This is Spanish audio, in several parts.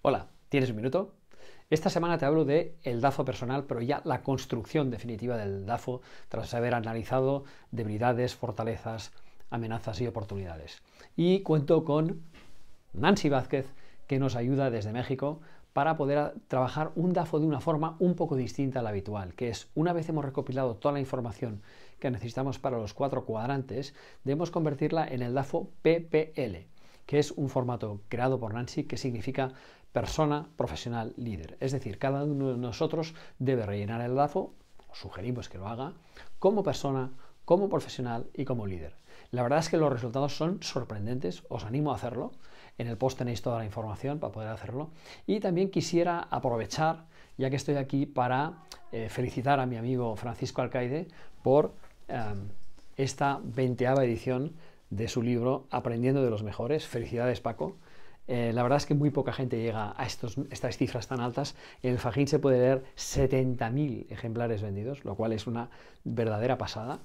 Hola, ¿tienes un minuto? Esta semana te hablo de el DAFO personal, pero ya la construcción definitiva del DAFO tras haber analizado debilidades, fortalezas, amenazas y oportunidades. Y cuento con Nancy Vázquez, que nos ayuda desde México para poder trabajar un DAFO de una forma un poco distinta a la habitual, que es una vez hemos recopilado toda la información que necesitamos para los cuatro cuadrantes, debemos convertirla en el DAFO PPL que es un formato creado por Nancy que significa persona, profesional, líder. Es decir, cada uno de nosotros debe rellenar el lazo, sugerimos que lo haga, como persona, como profesional y como líder. La verdad es que los resultados son sorprendentes, os animo a hacerlo. En el post tenéis toda la información para poder hacerlo. Y también quisiera aprovechar, ya que estoy aquí, para eh, felicitar a mi amigo Francisco Alcaide por em, esta veinteava edición de su libro Aprendiendo de los Mejores. Felicidades Paco. Eh, la verdad es que muy poca gente llega a estos, estas cifras tan altas. En el Fajín se puede leer 70.000 ejemplares vendidos, lo cual es una verdadera pasada.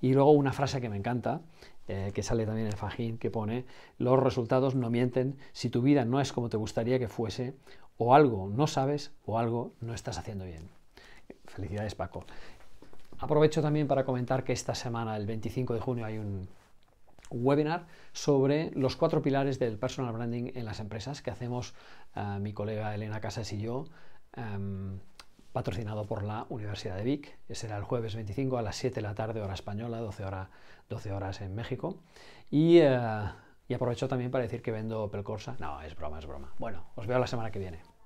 Y luego una frase que me encanta, eh, que sale también en el Fajín, que pone, los resultados no mienten si tu vida no es como te gustaría que fuese, o algo no sabes o algo no estás haciendo bien. Felicidades Paco. Aprovecho también para comentar que esta semana, el 25 de junio, hay un webinar sobre los cuatro pilares del personal branding en las empresas que hacemos eh, mi colega Elena Casas y yo, em, patrocinado por la Universidad de Vic. Será el jueves 25 a las 7 de la tarde, hora española, 12, horas en México. Y, eh, y aprovecho también para decir que vendo Pelcorsa. No, es broma, es broma. Bueno, os veo la semana que viene.